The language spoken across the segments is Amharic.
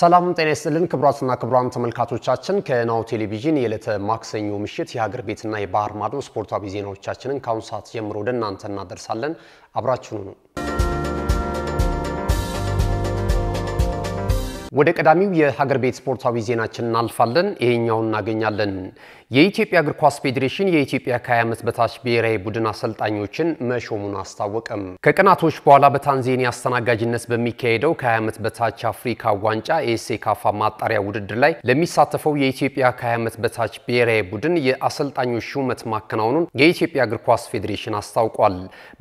ሰላም ጤና ይስጥልን ክቡራትና ክቡራን ተመልካቾቻችን፣ ከናሁ ቴሌቪዥን የዕለተ ማክሰኞ ምሽት የሀገር ቤትና የባህር ማዶ ስፖርታዊ ዜናዎቻችንን ከአሁን ሰዓት ጀምሮ ወደ እናንተ እናደርሳለን። አብራችሁኑ ነው። ወደ ቀዳሚው የሀገር ቤት ስፖርታዊ ዜናችን እናልፋለን። ይሄኛውን እናገኛለን። የኢትዮጵያ እግር ኳስ ፌዴሬሽን የኢትዮጵያ ከ20 ዓመት በታች ብሔራዊ ቡድን አሰልጣኞችን መሾሙን አስታወቀም። ከቀናቶች በኋላ በታንዛኒያ አስተናጋጅነት በሚካሄደው ከ20 ዓመት በታች አፍሪካ ዋንጫ ካፋ ማጣሪያ ውድድር ላይ ለሚሳተፈው የኢትዮጵያ ከ20 ዓመት በታች ብሔራዊ ቡድን የአሰልጣኞች ሹመት ማከናወኑን የኢትዮጵያ እግር ኳስ ፌዴሬሽን አስታውቋል።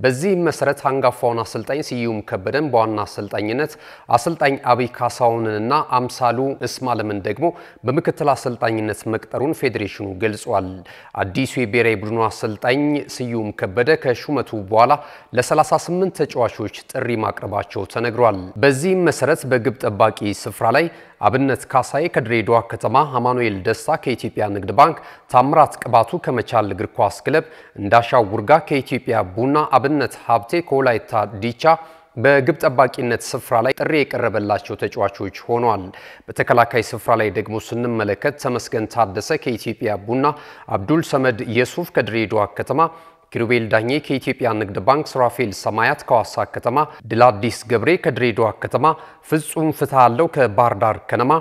በዚህም መሰረት አንጋፋውን አሰልጣኝ ስዩም ከበደን በዋና አሰልጣኝነት፣ አሰልጣኝ አብይ ካሳሁንንና አምሳሉ እስማለምን ደግሞ በምክትል አሰልጣኝነት መቅጠሩን ፌዴሬሽኑ ገልጿል። አዲሱ የብሔራዊ ቡድኑ አሰልጣኝ ስዩም ከበደ ከሹመቱ በኋላ ለ38 ተጫዋቾች ጥሪ ማቅረባቸው ተነግሯል። በዚህም መሰረት በግብ ጠባቂ ስፍራ ላይ አብነት ካሳይ ከድሬዳዋ ከተማ፣ አማኑኤል ደስታ ከኢትዮጵያ ንግድ ባንክ፣ ታምራት ቅባቱ ከመቻል እግር ኳስ ክለብ፣ እንዳሻው ጉርጋ ከኢትዮጵያ ቡና፣ አብነት ሀብቴ ከወላይታ ዲቻ በግብ ጠባቂነት ስፍራ ላይ ጥሪ የቀረበላቸው ተጫዋቾች ሆኗል። በተከላካይ ስፍራ ላይ ደግሞ ስንመለከት ተመስገን ታደሰ ከኢትዮጵያ ቡና፣ አብዱል ሰመድ የሱፍ ከድሬዳዋ ከተማ፣ ኪሩቤል ዳኜ ከኢትዮጵያ ንግድ ባንክ፣ ስራፌል ሰማያት ከዋሳ ከተማ፣ ድላዲስ ገብሬ ከድሬዳዋ ከተማ፣ ፍጹም ፍትሃለው ከባህር ዳር ከነማ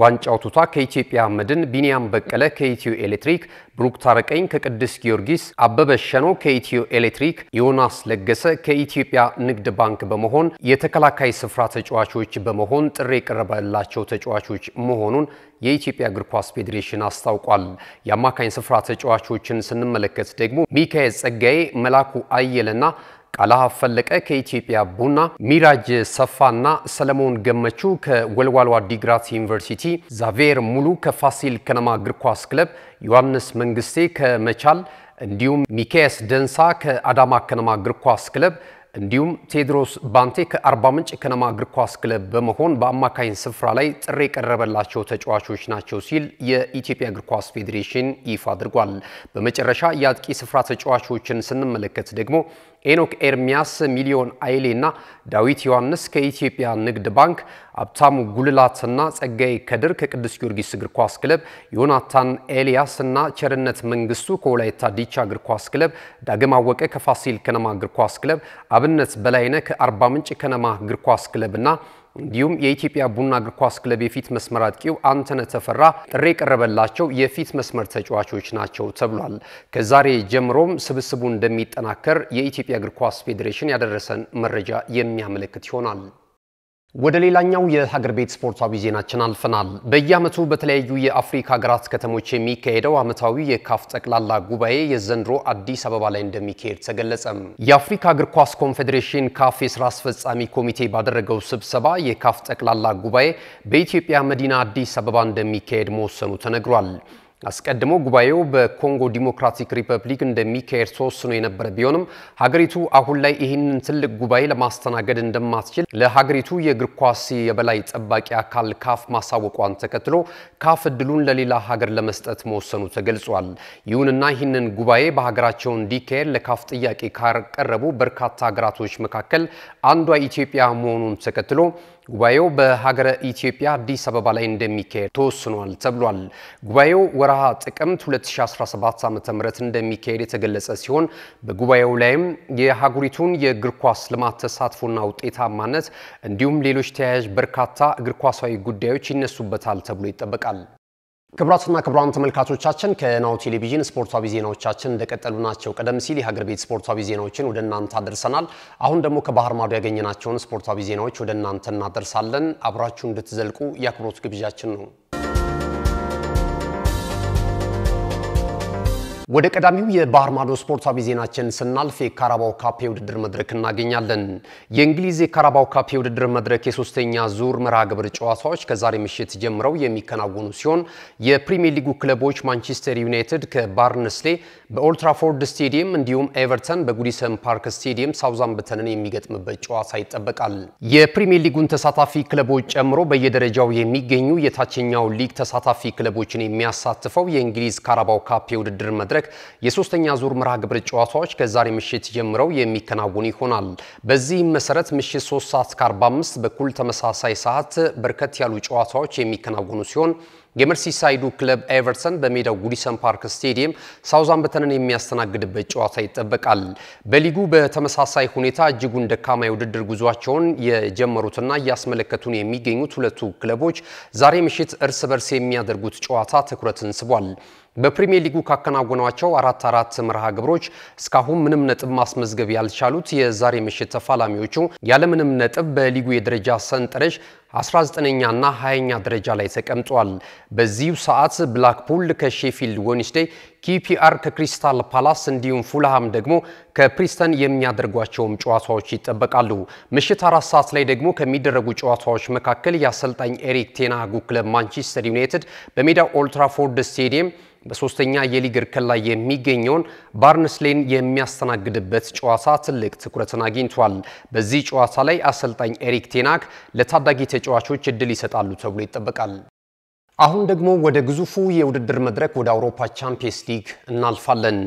ዋንጫው ቱታ ከኢትዮጵያ መድን፣ ቢንያም በቀለ ከኢትዮ ኤሌክትሪክ፣ ብሩክ ታረቀኝ ከቅዱስ ጊዮርጊስ፣ አበበ ሸኖ ከኢትዮ ኤሌክትሪክ፣ ዮናስ ለገሰ ከኢትዮጵያ ንግድ ባንክ በመሆን የተከላካይ ስፍራ ተጫዋቾች በመሆን ጥሪ የቀረበላቸው ተጫዋቾች መሆኑን የኢትዮጵያ እግር ኳስ ፌዴሬሽን አስታውቋል። የአማካኝ ስፍራ ተጫዋቾችን ስንመለከት ደግሞ ሚካኤል ጸጋዬ፣ መላኩ አየለና ቃላ ፈለቀ ከኢትዮጵያ ቡና፣ ሚራጅ ሰፋና ሰለሞን ገመቹ ከወልዋሎ ዓዲግራት ዩኒቨርሲቲ፣ ዛቬር ሙሉ ከፋሲል ከነማ እግር ኳስ ክለብ፣ ዮሐንስ መንግስቴ ከመቻል እንዲሁም ሚካኤስ ደንሳ ከአዳማ ከነማ እግር ኳስ ክለብ እንዲሁም ቴዎድሮስ ባንቴ ከአርባ ምንጭ ከነማ እግር ኳስ ክለብ በመሆን በአማካኝ ስፍራ ላይ ጥሪ የቀረበላቸው ተጫዋቾች ናቸው ሲል የኢትዮጵያ እግር ኳስ ፌዴሬሽን ይፋ አድርጓል። በመጨረሻ የአጥቂ ስፍራ ተጫዋቾችን ስንመለከት ደግሞ ኤኖክ ኤርሚያስ፣ ሚሊዮን አይሌ እና ዳዊት ዮሐንስ ከኢትዮጵያ ንግድ ባንክ፣ አብታሙ ጉልላትና ጸጋይ ከድር ከቅዱስ ጊዮርጊስ እግር ኳስ ክለብ፣ ዮናታን ኤልያስ እና ቸርነት መንግስቱ ከወላይታ ዲቻ እግር ኳስ ክለብ፣ ዳግም አወቀ ከፋሲል ከነማ እግር ኳስ ክለብ አብነት በላይነህ ከአርባ ምንጭ ከነማ እግር ኳስ ክለብና እንዲሁም የኢትዮጵያ ቡና እግር ኳስ ክለብ የፊት መስመር አጥቂው አንተነህ ተፈራ ጥሪ የቀረበላቸው የፊት መስመር ተጫዋቾች ናቸው ተብሏል። ከዛሬ ጀምሮም ስብስቡ እንደሚጠናከር የኢትዮጵያ እግር ኳስ ፌዴሬሽን ያደረሰን መረጃ የሚያመለክት ይሆናል። ወደ ሌላኛው የሀገር ቤት ስፖርታዊ ዜናችን አልፈናል። በየዓመቱ በተለያዩ የአፍሪካ ሀገራት ከተሞች የሚካሄደው ዓመታዊ የካፍ ጠቅላላ ጉባኤ የዘንድሮ አዲስ አበባ ላይ እንደሚካሄድ ተገለጸም። የአፍሪካ እግር ኳስ ኮንፌዴሬሽን ካፍ የስራ አስፈጻሚ ኮሚቴ ባደረገው ስብሰባ የካፍ ጠቅላላ ጉባኤ በኢትዮጵያ መዲና አዲስ አበባ እንደሚካሄድ መወሰኑ ተነግሯል። አስቀድሞ ጉባኤው በኮንጎ ዲሞክራቲክ ሪፐብሊክ እንደሚካሄድ ተወስኖ የነበረ ቢሆንም ሀገሪቱ አሁን ላይ ይህንን ትልቅ ጉባኤ ለማስተናገድ እንደማትችል ለሀገሪቱ የእግር ኳስ የበላይ ጠባቂ አካል ካፍ ማሳወቋን ተከትሎ ካፍ እድሉን ለሌላ ሀገር ለመስጠት መወሰኑ ተገልጿል። ይሁንና ይህንን ጉባኤ በሀገራቸው እንዲካሄድ ለካፍ ጥያቄ ካቀረቡ በርካታ ሀገራቶች መካከል አንዷ ኢትዮጵያ መሆኑን ተከትሎ ጉባኤው በሀገረ ኢትዮጵያ አዲስ አበባ ላይ እንደሚካሄድ ተወስኗል ተብሏል። ጉባኤው ወርሃ ጥቅምት 2017 ዓ ም እንደሚካሄድ የተገለጸ ሲሆን በጉባኤው ላይም የሀገሪቱን የእግር ኳስ ልማት ተሳትፎና ውጤታማነት እንዲሁም ሌሎች ተያያዥ በርካታ እግር ኳሳዊ ጉዳዮች ይነሱበታል ተብሎ ይጠበቃል። ክቡራትና ክቡራን ተመልካቾቻችን ከናሁ ቴሌቪዥን ስፖርታዊ ዜናዎቻችን እንደቀጠሉ ናቸው። ቀደም ሲል የሀገር ቤት ስፖርታዊ ዜናዎችን ወደ እናንተ አደርሰናል። አሁን ደግሞ ከባህር ማዶ ያገኘናቸውን ስፖርታዊ ዜናዎች ወደ እናንተ እናደርሳለን። አብራችሁ እንድትዘልቁ የአክብሮት ግብዣችን ነው። ወደ ቀዳሚው የባህር ማዶ ስፖርታዊ ዜናችን ስናልፍ የካራባው ካፕ የውድድር መድረክ እናገኛለን። የእንግሊዝ የካራባው ካፕ የውድድር መድረክ የሶስተኛ ዙር መርሃ ግብር ጨዋታዎች ከዛሬ ምሽት ጀምረው የሚከናወኑ ሲሆን የፕሪሚየር ሊጉ ክለቦች ማንቸስተር ዩናይትድ ከባርንስሌ በኦልትራፎርድ ስቴዲየም እንዲሁም ኤቨርተን በጉዲሰን ፓርክ ስቴዲየም ሳውዛምፕተንን የሚገጥምበት ጨዋታ ይጠበቃል። የፕሪሚየር ሊጉን ተሳታፊ ክለቦች ጨምሮ በየደረጃው የሚገኙ የታችኛው ሊግ ተሳታፊ ክለቦችን የሚያሳትፈው የእንግሊዝ ካራባው ካፕ የውድድር መድረክ መድረክ የሶስተኛ ዙር መርሃ ግብር ጨዋታዎች ከዛሬ ምሽት ጀምረው የሚከናወኑ ይሆናል። በዚህም መሰረት ምሽት 3 ሰዓት ከ45 በኩል ተመሳሳይ ሰዓት በርከት ያሉ ጨዋታዎች የሚከናወኑ ሲሆን የመርሲሳይዱ ክለብ ኤቨርሰን በሜዳው ጉዲሰን ፓርክ ስቴዲየም በተንን የሚያስተናግድበት ጨዋታ ይጠበቃል። በሊጉ በተመሳሳይ ሁኔታ እጅጉን ደካማ የውድድር ጉዟቸውን የጀመሩትና እያስመለከቱን የሚገኙት ሁለቱ ክለቦች ዛሬ ምሽት እርስ በርስ የሚያደርጉት ጨዋታ ትኩረትን ስቧል። በፕሪሚየር ሊጉ ካከናወኗቸው አራት አራት መርሃ ግብሮች እስካሁን ምንም ነጥብ ማስመዝገብ ያልቻሉት የዛሬ ምሽት ተፋላሚዎቹ ያለምንም ነጥብ በሊጉ የደረጃ ሰንጠረዥ 19 ና 20ኛ ደረጃ ላይ ተቀምጧል። በዚሁ ሰዓት ብላክፑል ከሼፊልድ ዌንስዴይ፣ ኪፒአር ከክሪስታል ፓላስ እንዲሁም ፉልሃም ደግሞ ከፕሪስተን የሚያደርጓቸውም ጨዋታዎች ይጠበቃሉ። ምሽት አራት ሰዓት ላይ ደግሞ ከሚደረጉ ጨዋታዎች መካከል የአሰልጣኝ ኤሪክ ቴናጉ ክለብ ማንቸስተር ዩናይትድ በሜዳ ኦልትራፎርድ ስቴዲየም በሶስተኛ የሊግ እርከን ላይ የሚገኘውን ባርንስሌን የሚያስተናግድበት ጨዋታ ትልቅ ትኩረትን አግኝቷል። በዚህ ጨዋታ ላይ አሰልጣኝ ኤሪክ ቴናክ ለታዳጊ ተጫዋቾች እድል ይሰጣሉ ተብሎ ይጠበቃል። አሁን ደግሞ ወደ ግዙፉ የውድድር መድረክ ወደ አውሮፓ ቻምፒየንስ ሊግ እናልፋለን።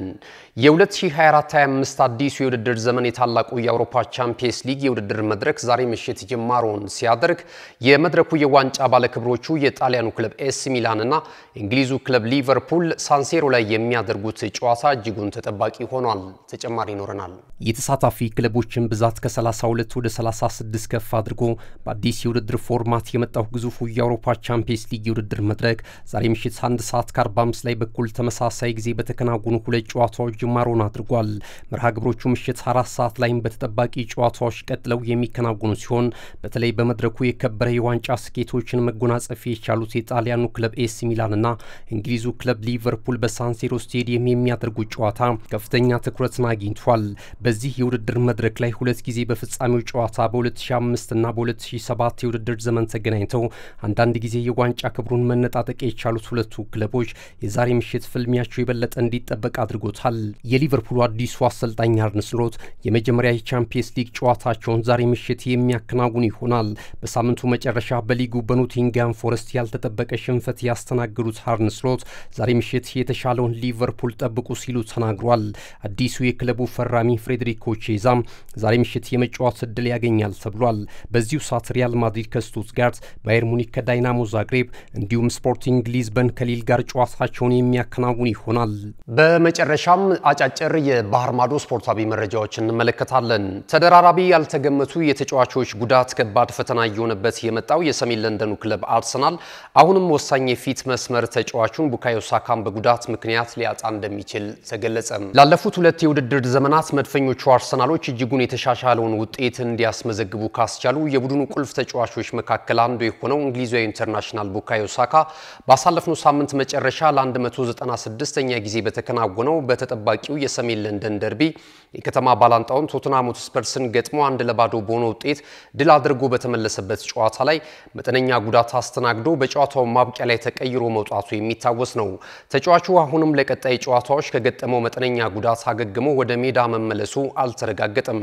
የ2024-25 አዲሱ የውድድር ዘመን የታላቁ የአውሮፓ ቻምፒየንስ ሊግ የውድድር መድረክ ዛሬ ምሽት ጅማሮን ሲያደርግ የመድረኩ የዋንጫ ባለክብሮቹ የጣሊያኑ ክለብ ኤስ ሚላን እና እንግሊዙ ክለብ ሊቨርፑል ሳንሴሮ ላይ የሚያደርጉት ጨዋታ እጅጉን ተጠባቂ ሆኗል። ተጨማሪ ይኖረናል። የተሳታፊ ክለቦችን ብዛት ከ32 ወደ 36 ከፍ አድርጎ በአዲስ የውድድር ፎርማት የመጣው ግዙፉ የአውሮፓ ቻምፒየንስ ሊግ የውድድር መድረክ ዛሬ ምሽት አንድ ሰዓት ከ አምስት ላይ በኩል ተመሳሳይ ጊዜ በተከናወኑ ሁለት ጨዋታዎች ጅማሮን አድርጓል። መርሃ ግብሮቹ ምሽት አራት ሰዓት ላይም በተጠባቂ ጨዋታዎች ቀጥለው የሚከናወኑ ሲሆን በተለይ በመድረኩ የከበረ የዋንጫ ስኬቶችን መጎናጸፍ የቻሉት የጣሊያኑ ክለብ ኤሲ ሚላንና እንግሊዙ ክለብ ሊቨርፑል በሳንሴሮ ስቴዲየም የሚያደርጉት ጨዋታ ከፍተኛ ትኩረትን አግኝቷል። በዚህ የውድድር መድረክ ላይ ሁለት ጊዜ በፍጻሜው ጨዋታ በ2005 እና በ2007 የውድድር ዘመን ተገናኝተው አንዳንድ ጊዜ የዋንጫ ክብሩን መነጣጠቅ የቻሉት ሁለቱ ክለቦች የዛሬ ምሽት ፍልሚያቸው የበለጠ እንዲጠበቅ አድርጎታል። የሊቨርፑሉ አዲሱ አሰልጣኝ አርነ ስሎት የመጀመሪያ የቻምፒየንስ ሊግ ጨዋታቸውን ዛሬ ምሽት የሚያከናውን ይሆናል። በሳምንቱ መጨረሻ በሊጉ በኖቲንግሃም ፎረስት ያልተጠበቀ ሽንፈት ያስተናገዱት አርነ ስሎት ዛሬ ምሽት የተሻለውን ሊቨርፑል ጠብቁ ሲሉ ተናግሯል። አዲሱ የክለቡ ፈራሚ ፍሬድሪኮ ቼዛም ዛሬ ምሽት የመጫወት እድል ያገኛል ተብሏል። በዚሁ ሰዓት ሪያል ማድሪድ ከስቱትጋርት፣ ባየር ሙኒክ ከዳይናሞ ዛግሬብ እንዲሁም እንዲሁም ስፖርቲንግ ሊዝበን ከሊል ጋር ጨዋታቸውን የሚያከናውን ይሆናል። በመጨረሻም አጫጭር የባህር ማዶ ስፖርታዊ መረጃዎች እንመለከታለን። ተደራራቢ ያልተገመቱ የተጫዋቾች ጉዳት ከባድ ፈተና እየሆነበት የመጣው የሰሜን ለንደኑ ክለብ አርሰናል አሁንም ወሳኝ የፊት መስመር ተጫዋቹን ቡካዮ ሳካን በጉዳት ምክንያት ሊያጣ እንደሚችል ተገለጸ። ላለፉት ሁለት የውድድር ዘመናት መድፈኞቹ አርሰናሎች እጅጉን የተሻሻለውን ውጤት እንዲያስመዘግቡ ካስቻሉ የቡድኑ ቁልፍ ተጫዋቾች መካከል አንዱ የሆነው እንግሊዛዊ ኢንተርናሽናል ቡካዮ ሳካ ኦሳካ ባሳለፍነው ሳምንት መጨረሻ ለ196ኛ ጊዜ በተከናወነው በተጠባቂው የሰሜን ለንደን ደርቢ የከተማ ባላንጣውን ቶትንሃም ሆትስፐርስን ገጥሞ አንድ ለባዶ በሆነ ውጤት ድል አድርጎ በተመለሰበት ጨዋታ ላይ መጠነኛ ጉዳት አስተናግዶ በጨዋታው ማብቂያ ላይ ተቀይሮ መውጣቱ የሚታወስ ነው። ተጫዋቹ አሁንም ለቀጣይ ጨዋታዎች ከገጠመው መጠነኛ ጉዳት አገግሞ ወደ ሜዳ መመለሱ አልተረጋገጠም።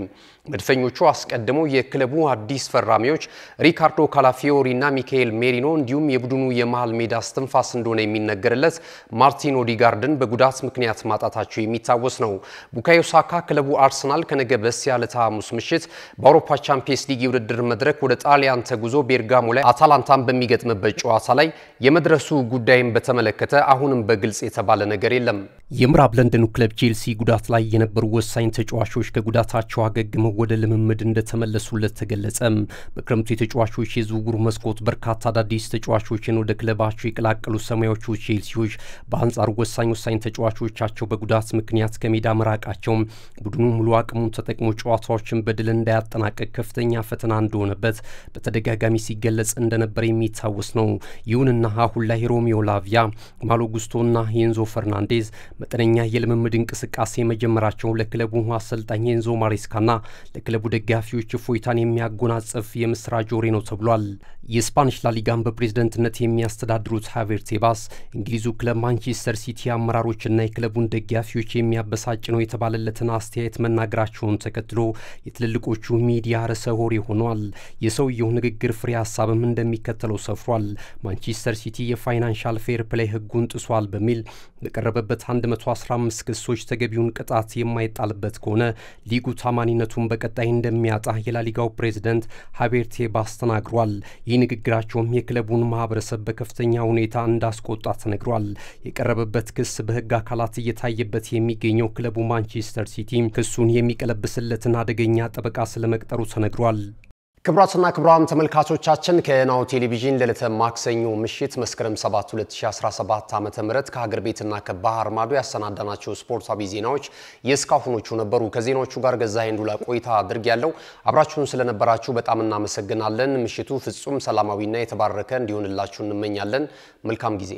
መድፈኞቹ አስቀድመው የክለቡ አዲስ ፈራሚዎች ሪካርዶ ካላፊዮሪ እና ሚካኤል ሜሪኖ እንዲሁም የቡድኑ የመሃል ሜዳ ስትንፋስ እንደሆነ የሚነገርለት ማርቲን ኦዲጋርድን በጉዳት ምክንያት ማጣታቸው የሚታወስ ነው። ቡካዮ ሳካ ክለቡ አርሰናል ከነገ በስቲያ ዕለተ ሐሙስ ምሽት በአውሮፓ ቻምፒየንስ ሊግ የውድድር መድረክ ወደ ጣሊያን ተጉዞ ቤርጋሞ ላይ አታላንታን በሚገጥምበት ጨዋታ ላይ የመድረሱ ጉዳይም በተመለከተ አሁንም በግልጽ የተባለ ነገር የለም። የምዕራብ ለንደኑ ክለብ ቼልሲ ጉዳት ላይ የነበሩ ወሳኝ ተጫዋቾች ከጉዳታቸው አገግመው ወደ ልምምድ እንደተመለሱለት ተገለጸም። በክረምቱ የተጫዋቾች የዝውውሩ መስኮት በርካታ አዳዲስ ተጫዋቾችን ወደ ክለባቸው የቀላቀሉ ሰማያዎቹ ቼልሲዎች በአንጻሩ ወሳኝ ወሳኝ ተጫዋቾቻቸው በጉዳት ምክንያት ከሜዳ መራቃቸው ቡድኑ ሙሉ አቅሙን ተጠቅሞ ጨዋታዎችን በድል እንዳያጠናቀቅ ከፍተኛ ፈተና እንደሆነበት በተደጋጋሚ ሲገለጽ እንደነበር የሚታወስ ነው። ይሁንና አሁን ላይ ሮሚዮ ላቪያ፣ ማሎ ጉስቶና የኤንዞ ፈርናንዴዝ መጠነኛ የልምምድ እንቅስቃሴ መጀመራቸው ለክለቡ አሰልጣኝ ማሬስካ ማሬስካና ለክለቡ ደጋፊዎች እፎይታን የሚያጎናጽፍ የምስራች ወሬ ነው ተብሏል። የስፓኒሽ ላሊጋን በፕሬዝደንትነት የሚያስተዳድሩት ሀቬር ቴባስ እንግሊዙ ክለብ ማንቸስተር ሲቲ አመራሮችና የክለቡን ደጋፊዎች የሚያበሳጭ ነው የተባለለትን አስተ አስተያየት መናገራቸውን ተከትሎ የትልልቆቹ ሚዲያ ርዕሰ ወሬ ሆኗል። የሰውየው ንግግር ፍሬ ሀሳብም እንደሚከተለው ሰፍሯል። ማንቸስተር ሲቲ የፋይናንሻል ፌር ፕሌይ ህጉን ጥሷል በሚል ለቀረበበት 115 ክሶች ተገቢውን ቅጣት የማይጣልበት ከሆነ ሊጉ ታማኒነቱን በቀጣይ እንደሚያጣ የላሊጋው ፕሬዝደንት ሀቤር ባስ ተናግሯል። ይህ ንግግራቸውም የክለቡን ማህበረሰብ በከፍተኛ ሁኔታ እንዳስቆጣ ተነግሯል። የቀረበበት ክስ በህግ አካላት እየታየበት የሚገኘው ክለቡ ማንቸስተር ሲቲ ክሱን የሚቀለብስለትን አደገኛ ጠበቃ ስለመቅጠሩ ተነግሯል። ክብራትና ክብራም ተመልካቾቻችን ከናሁ ቴሌቪዥን ለዕለተ ማክሰኞ ምሽት መስከረም 7 2017 ዓ.ም ከሀገር ቤትና ከባህር ማዶ ያሰናዳናቸው ስፖርታዊ ዜናዎች የእስካሁኖቹ ነበሩ። ከዜናዎቹ ጋር ገዛ ሄንዱላ ቆይታ ያለው አብራችሁን ስለነበራችሁ በጣም እናመሰግናለን። ምሽቱ ፍጹም ሰላማዊና የተባረከ እንዲሆንላችሁ እንመኛለን። መልካም ጊዜ